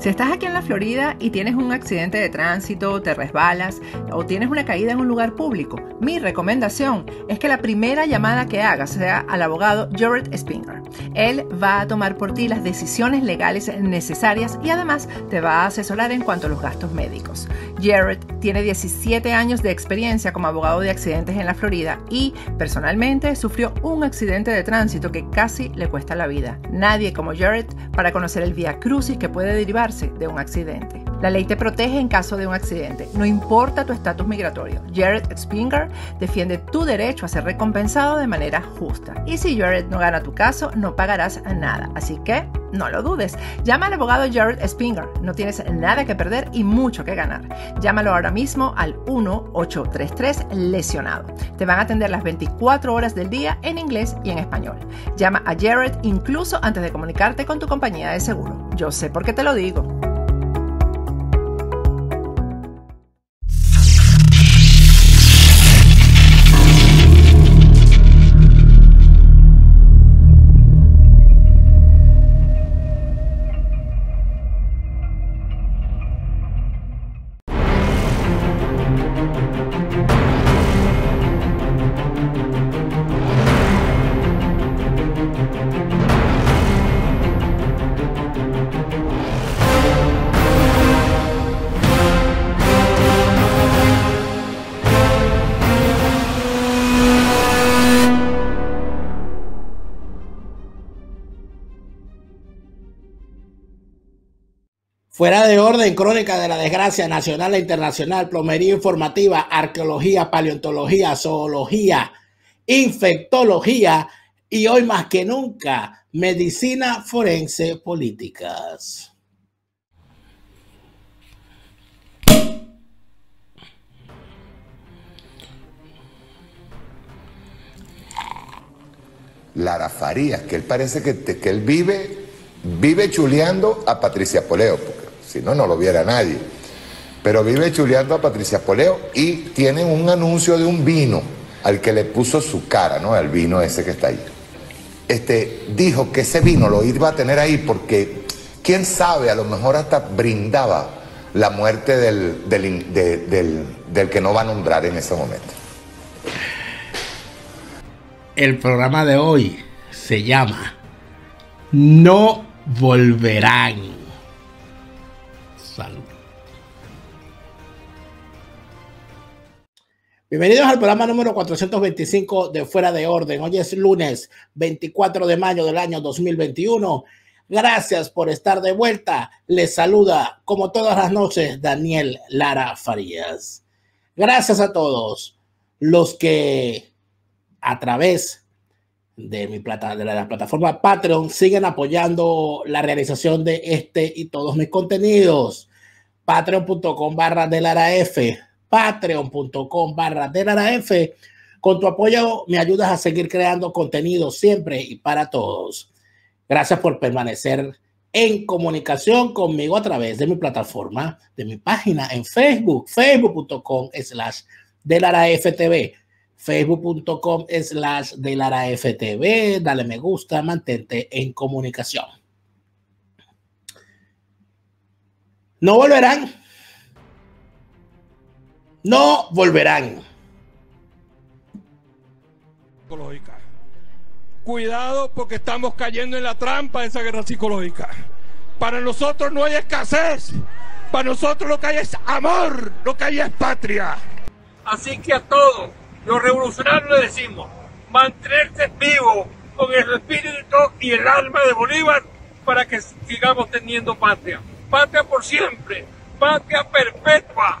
Si estás aquí en la Florida y tienes un accidente de tránsito, te resbalas o tienes una caída en un lugar público, mi recomendación es que la primera llamada que hagas sea al abogado Jared Spinger. Él va a tomar por ti las decisiones legales necesarias y además te va a asesorar en cuanto a los gastos médicos. Jared tiene 17 años de experiencia como abogado de accidentes en la Florida y personalmente sufrió un accidente de tránsito que casi le cuesta la vida. Nadie como Jared para conocer el vía crucis que puede derivar de un accidente. La ley te protege en caso de un accidente, no importa tu estatus migratorio. Jared Spinger defiende tu derecho a ser recompensado de manera justa. Y si Jared no gana tu caso, no pagarás nada. Así que no lo dudes. Llama al abogado Jared Spinger. No tienes nada que perder y mucho que ganar. Llámalo ahora mismo al 1-833 lesionado. Te van a atender las 24 horas del día en inglés y en español. Llama a Jared incluso antes de comunicarte con tu compañía de seguro. Yo sé por qué te lo digo. Fuera de orden, crónica de la desgracia nacional e internacional, plomería informativa, arqueología, paleontología, zoología, infectología y hoy más que nunca, medicina forense políticas. Lara Farías, que él parece que, que él vive, vive chuleando a Patricia Poleo no, no lo viera nadie. Pero vive chuleando a Patricia Poleo y tiene un anuncio de un vino al que le puso su cara, ¿no? Al vino ese que está ahí. Este, dijo que ese vino lo iba a tener ahí porque, quién sabe, a lo mejor hasta brindaba la muerte del, del, del, del que no va a nombrar en ese momento. El programa de hoy se llama No Volverán. Bienvenidos al programa número 425 de Fuera de Orden. Hoy es lunes 24 de mayo del año 2021. Gracias por estar de vuelta. Les saluda, como todas las noches, Daniel Lara Farías. Gracias a todos los que a través de la, la plataforma Patreon siguen apoyando la realización de este y todos mis contenidos. Patreon.com barra de Lara F patreon.com barra F. Con tu apoyo me ayudas a seguir creando contenido siempre y para todos. Gracias por permanecer en comunicación conmigo a través de mi plataforma, de mi página en Facebook, facebook.com slash TV, facebook.com slash TV. dale me gusta, mantente en comunicación. No volverán no volverán. Cuidado porque estamos cayendo en la trampa de esa guerra psicológica. Para nosotros no hay escasez. Para nosotros lo que hay es amor, lo que hay es patria. Así que a todos los revolucionarios le decimos, mantenerse vivo con el espíritu y el alma de Bolívar para que sigamos teniendo patria. Patria por siempre, patria perpetua.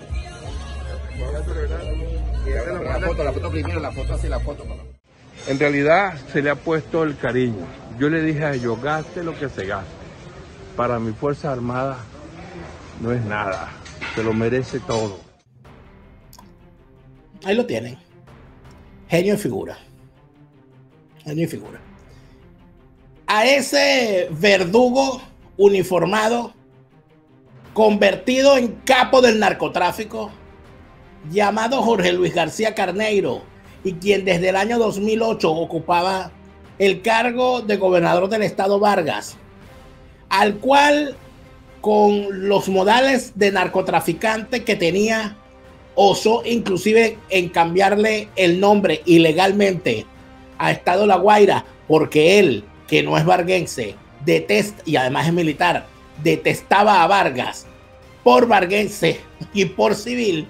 En realidad se le ha puesto el cariño. Yo le dije a ellos, gaste lo que se gaste. Para mi Fuerza Armada no es nada. Se lo merece todo. Ahí lo tienen. Genio en figura. Genio en figura. A ese verdugo uniformado, convertido en capo del narcotráfico, llamado Jorge Luis García Carneiro, y quien desde el año 2008 ocupaba el cargo de gobernador del estado Vargas, al cual con los modales de narcotraficante que tenía, osó inclusive en cambiarle el nombre ilegalmente a Estado La Guaira, porque él, que no es varguense, detesta, y además es militar, detestaba a Vargas por varguense y por civil,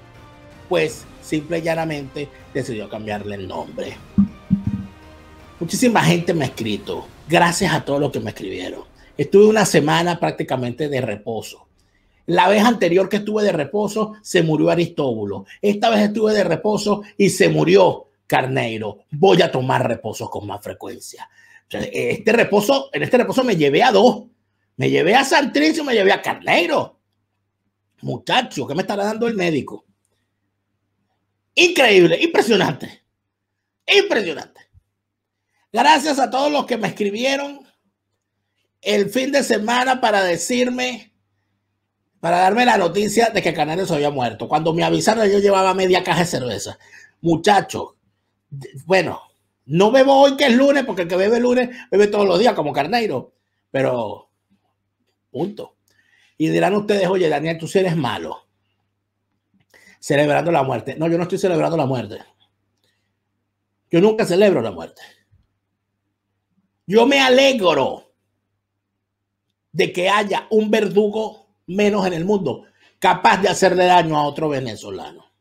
pues simple y llanamente decidió cambiarle el nombre. Muchísima gente me ha escrito. Gracias a todos los que me escribieron. Estuve una semana prácticamente de reposo. La vez anterior que estuve de reposo se murió Aristóbulo. Esta vez estuve de reposo y se murió Carneiro. Voy a tomar reposo con más frecuencia. Este reposo, en este reposo me llevé a dos. Me llevé a Santricio y me llevé a Carneiro. Muchacho, ¿qué me estará dando el médico? Increíble, impresionante. Impresionante. Gracias a todos los que me escribieron el fin de semana para decirme, para darme la noticia de que se había muerto. Cuando me avisaron, yo llevaba media caja de cerveza. Muchachos, bueno, no bebo hoy que es lunes, porque el que bebe lunes bebe todos los días como carneiro, pero punto. Y dirán ustedes, oye, Daniel, tú sí eres malo celebrando la muerte. No, yo no estoy celebrando la muerte. Yo nunca celebro la muerte. Yo me alegro de que haya un verdugo menos en el mundo capaz de hacerle daño a otro venezolano.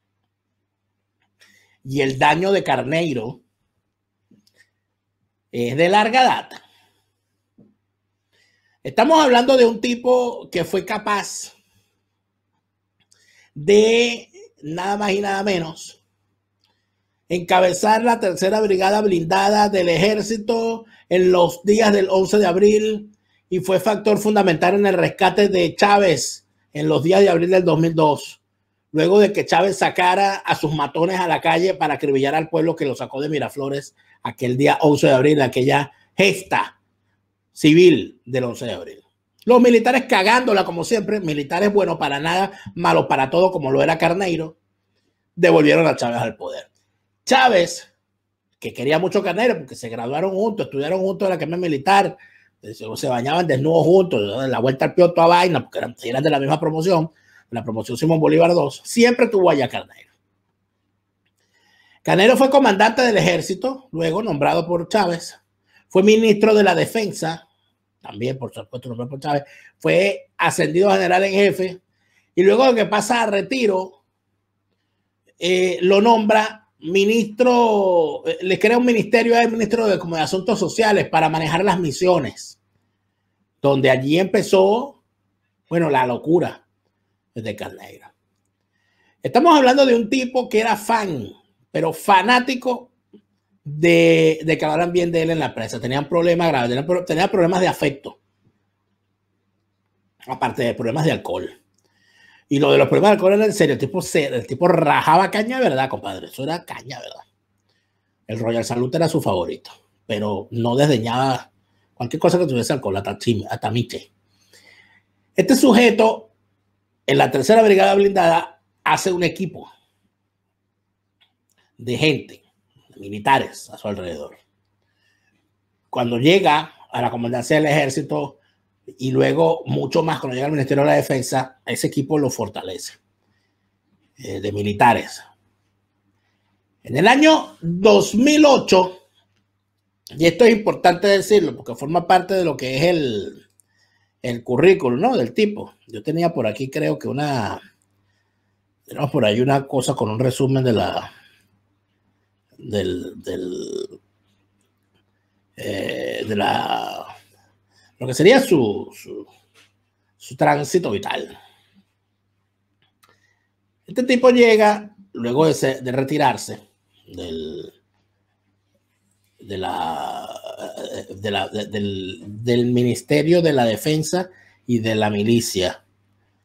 Y el daño de Carneiro es de larga data. Estamos hablando de un tipo que fue capaz de nada más y nada menos, encabezar la tercera brigada blindada del ejército en los días del 11 de abril y fue factor fundamental en el rescate de Chávez en los días de abril del 2002, luego de que Chávez sacara a sus matones a la calle para acribillar al pueblo que lo sacó de Miraflores aquel día 11 de abril, aquella gesta civil del 11 de abril. Los militares cagándola como siempre, militares buenos para nada, malos para todo como lo era Carneiro, devolvieron a Chávez al poder. Chávez, que quería mucho Carneiro porque se graduaron juntos, estudiaron juntos en la Academia Militar, se bañaban desnudos juntos, la vuelta al pioto a vaina, porque eran, de la misma promoción, la promoción Simón Bolívar II, siempre tuvo allá Carneiro. Carneiro fue comandante del ejército, luego nombrado por Chávez, fue ministro de la defensa también por supuesto fue ascendido a general en jefe y luego de que pasa a retiro, eh, lo nombra ministro, eh, le crea un ministerio al ministro de, como de Asuntos Sociales para manejar las misiones, donde allí empezó, bueno, la locura de Carneira. Estamos hablando de un tipo que era fan, pero fanático de, de, que hablaran bien de él en la prensa. Tenían problemas graves, tenían, problemas de afecto. Aparte de problemas de alcohol. Y lo de los problemas de alcohol era en serio. El tipo, se, el tipo rajaba caña, ¿verdad, compadre? Eso era caña, ¿verdad? El Royal Salute era su favorito. Pero no desdeñaba cualquier cosa que tuviese alcohol, hasta, hasta Este sujeto, en la tercera brigada blindada, hace un equipo de gente militares a su alrededor. Cuando llega a la comandancia del ejército y luego mucho más cuando llega al Ministerio de la Defensa, ese equipo lo fortalece eh, de militares. En el año 2008, y esto es importante decirlo porque forma parte de lo que es el, el currículum, ¿no? Del tipo. Yo tenía por aquí creo que una, tenemos por ahí una cosa con un resumen de la, del, eh, de la, lo que sería su, su, tránsito vital. Este tipo llega luego de, retirarse del, de la, del, del, Ministerio de la Defensa y de la Milicia.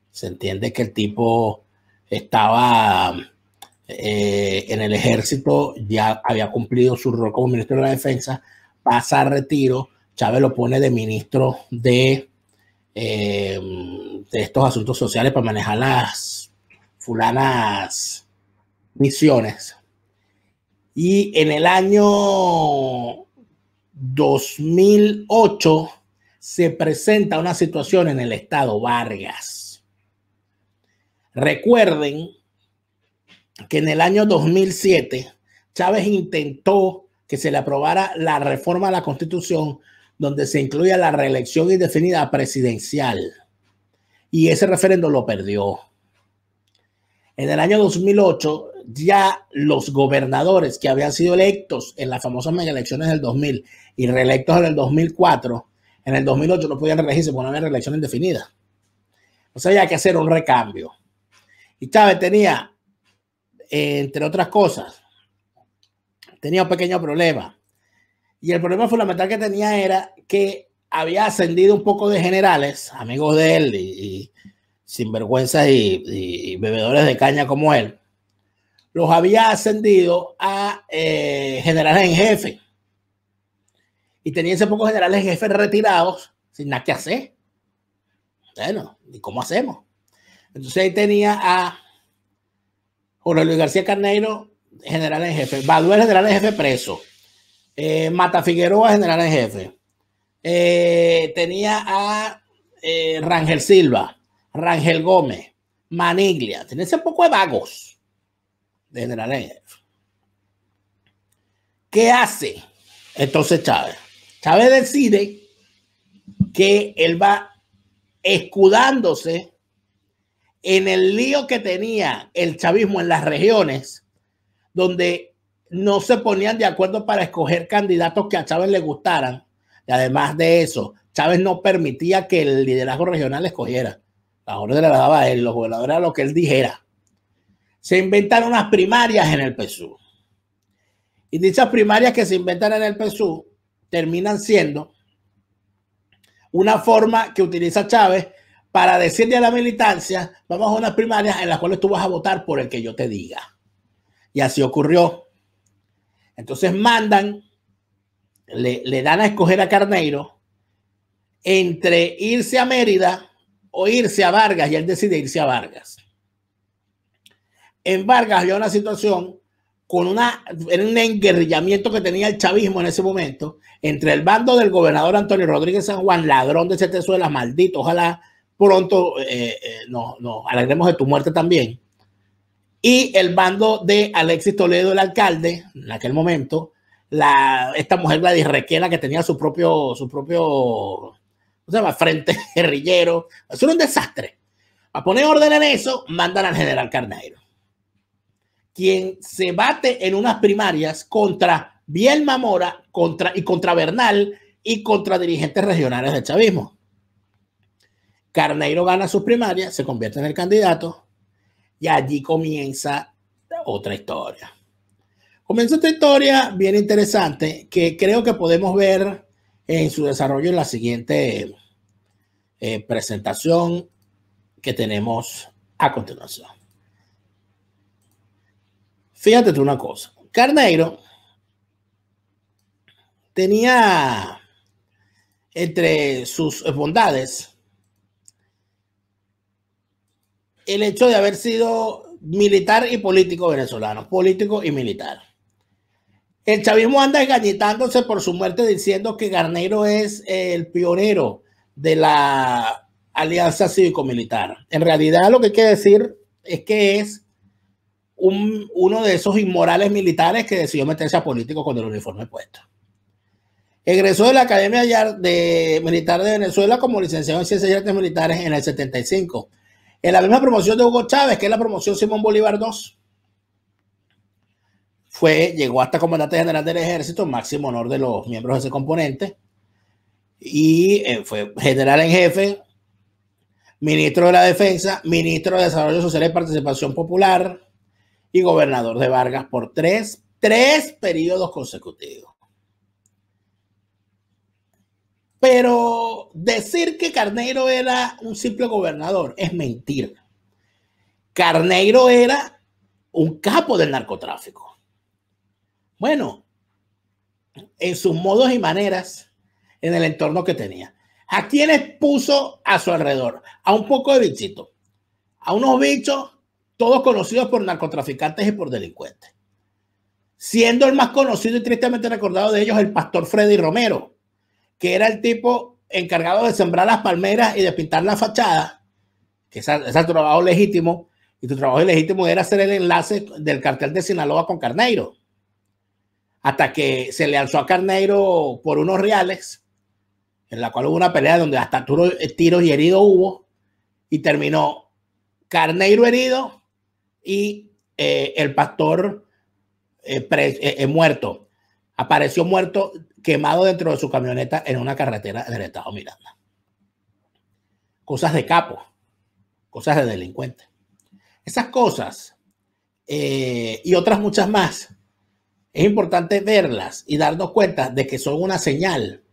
Se entiende que el tipo estaba eh, en el ejército, ya había cumplido su rol como ministro de la defensa, pasa a retiro, Chávez lo pone de ministro de, eh, de estos asuntos sociales para manejar las fulanas misiones. Y en el año 2008 se presenta una situación en el estado Vargas. Recuerden que en el año 2007 Chávez intentó que se le aprobara la reforma a la Constitución donde se incluía la reelección indefinida presidencial. Y ese referendo lo perdió. En el año 2008, ya los gobernadores que habían sido electos en las famosas mega elecciones del 2000 y reelectos en el 2004, en el 2008 no podían reelegirse por una reelección indefinida. O sea, había que hacer un recambio. Y Chávez tenía entre otras cosas, tenía un pequeño problema. Y el problema fundamental que tenía era que había ascendido un poco de generales, amigos de él y, sinvergüenza y, bebedores de caña como él, los había ascendido a eh, generales en jefe. Y tenía ese poco generales jefe retirados sin nada que hacer. Bueno, ¿y cómo hacemos? Entonces ahí tenía a Jorge Luis García Carneiro, general en jefe. Baduel, general en jefe preso. Eh, Mata Figueroa, general en jefe. Eh, tenía a eh, Rangel Silva, Rangel Gómez, Maniglia. Tenía ese poco de vagos de general en jefe. ¿Qué hace entonces Chávez? Chávez decide que él va escudándose en el lío que tenía el chavismo en las regiones, donde no se ponían de acuerdo para escoger candidatos que a Chávez le gustaran. Y además de eso, Chávez no permitía que el liderazgo regional escogiera. La orden le la daba a él, los gobernadores era lo que él dijera. Se inventaron unas primarias en el PSU. Y dichas primarias que se inventan en el PSU terminan siendo una forma que utiliza Chávez para decirle a la militancia, vamos a unas primarias en las cuales tú vas a votar por el que yo te diga. Y así ocurrió. Entonces mandan, le, dan a escoger a Carneiro entre irse a Mérida o irse a Vargas, y él decide irse a Vargas. En Vargas había una situación con una, un enguerrillamiento que tenía el chavismo en ese momento entre el bando del gobernador Antonio Rodríguez San Juan, ladrón de Cetezuela, maldito, ojalá pronto eh, eh, nos, alegremos de tu muerte también. Y el bando de Alexis Toledo, el alcalde, en aquel momento, la, esta mujer, la Requena, que tenía su propio, su propio, ¿cómo se llama? Frente guerrillero. es un desastre. Para poner orden en eso, mandan al general Carneiro, quien se bate en unas primarias contra Bielma Mora contra, y contra Bernal y contra dirigentes regionales del chavismo. Carneiro gana sus primarias, se convierte en el candidato y allí comienza otra historia. Comienza otra historia bien interesante que creo que podemos ver en su desarrollo en la siguiente eh, presentación que tenemos a continuación. Fíjate tú una cosa. Carneiro tenía entre sus bondades el hecho de haber sido militar y político venezolano, político y militar. El chavismo anda engañitándose por su muerte diciendo que Garnero es el pionero de la alianza cívico-militar. En realidad lo que hay que decir es que es uno de esos inmorales militares que decidió meterse a político con el uniforme puesto. Egresó de la Academia de Militar de Venezuela como licenciado en Ciencias y Artes Militares en el 75 en la misma promoción de Hugo Chávez, que es la promoción Simón Bolívar II, fue, llegó hasta comandante general del ejército, máximo honor de los miembros de ese componente, y eh, fue general en jefe, ministro de la Defensa, ministro de Desarrollo Social y Participación Popular y gobernador de Vargas por tres, tres periodos consecutivos. Pero decir que Carneiro era un simple gobernador es mentira. Carneiro era un capo del narcotráfico. Bueno, en sus modos y maneras, en el entorno que tenía. ¿A quiénes puso a su alrededor? A un poco de bichito. A unos bichos, todos conocidos por narcotraficantes y por delincuentes. Siendo el más conocido y tristemente recordado de ellos, el pastor Freddy Romero, que era el tipo encargado de sembrar las palmeras y de pintar la fachada. que es, tu trabajo legítimo, y tu trabajo legítimo era hacer el enlace del cartel de Sinaloa con Carneiro. Hasta que se le alzó a Carneiro por unos reales, en la cual hubo una pelea donde hasta eh, tiros y herido hubo, y terminó Carneiro herido y eh, el pastor eh, muerto. Apareció muerto quemado dentro de su camioneta en una carretera del estado Miranda. Cosas de capo, cosas de delincuente. Esas cosas eh, y otras muchas más, es importante verlas y darnos cuenta de que son una señal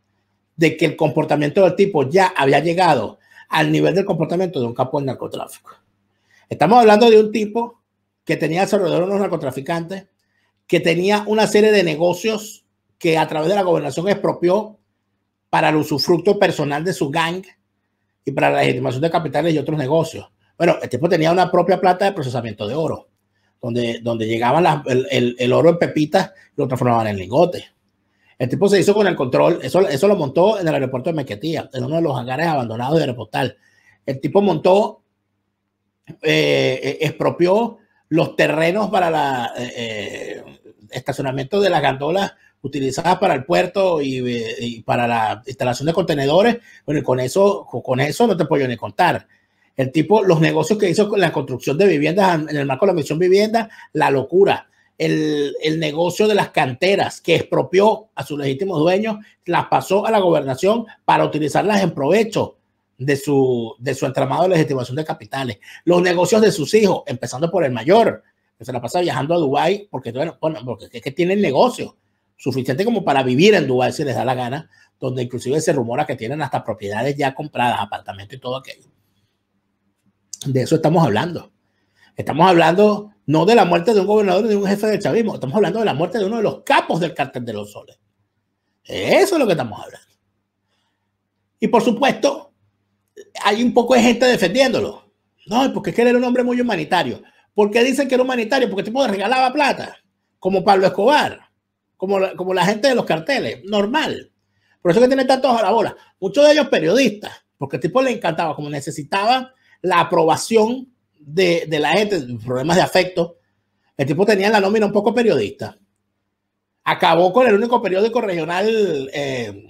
de que el comportamiento del tipo ya había llegado al nivel del comportamiento de un capo del narcotráfico. Estamos hablando de un tipo que tenía alrededor unos narcotraficantes, que tenía una serie de negocios que a través de la gobernación expropió para el usufructo personal de su gang y para la legitimación de capitales y otros negocios. Bueno, el tipo tenía una propia plata de procesamiento de oro, donde, donde llegaban el, oro en pepitas y lo transformaban en lingotes. El tipo se hizo con el control, eso, eso lo montó en el aeropuerto de Mequetía, en uno de los hangares abandonados del Aeropostal. El tipo montó, eh, eh, expropió los terrenos para el eh, estacionamiento de las gandolas utilizadas para el puerto eh, y, para la instalación de contenedores, bueno, con eso, con eso no te puedo ni contar. El tipo, los negocios que hizo con la construcción de viviendas en el marco de la misión vivienda, la locura. El, el, negocio de las canteras que expropió a sus legítimos dueños, las pasó a la gobernación para utilizarlas en provecho de su, de su entramado de legitimación de capitales. Los negocios de sus hijos, empezando por el mayor, que se la pasa viajando a Dubái porque, bueno, porque es que tienen negocios suficiente como para vivir en Dubái si les da la gana, donde inclusive se rumora que tienen hasta propiedades ya compradas, apartamentos y todo aquello. De eso estamos hablando. Estamos hablando no de la muerte de un gobernador ni de un jefe del chavismo, estamos hablando de la muerte de uno de los capos del cártel de los soles. Eso es lo que estamos hablando. Y por supuesto, hay un poco de gente defendiéndolo. No, porque él era un hombre muy humanitario. ¿Por qué dicen que era humanitario? Porque el tipo regalaba plata, como Pablo Escobar como la, gente de los carteles, normal. Por eso que tiene tantos a la bola. Muchos de ellos periodistas, porque el tipo le encantaba, como necesitaba la aprobación de, la gente, problemas de afecto. El tipo tenía en la nómina un poco periodista. Acabó con el único periódico regional eh,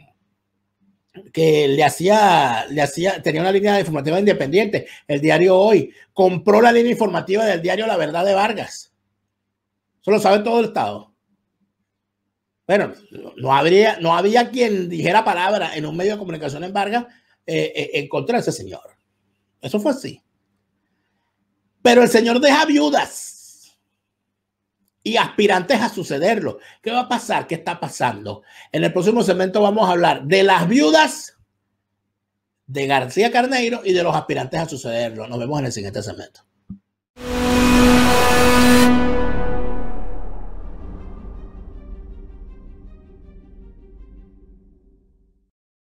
que le hacía, le hacía, tenía una línea informativa independiente, el diario Hoy. Compró la línea informativa del diario La Verdad de Vargas. Eso lo sabe todo el Estado. Bueno, no, habría, no había quien dijera palabra en un medio de comunicación en Vargas eh, eh, en contra ese señor. Eso fue así. Pero el señor deja viudas y aspirantes a sucederlo. ¿Qué va a pasar? ¿Qué está pasando? En el próximo segmento vamos a hablar de las viudas de García Carneiro y de los aspirantes a sucederlo. Nos vemos en el siguiente segmento.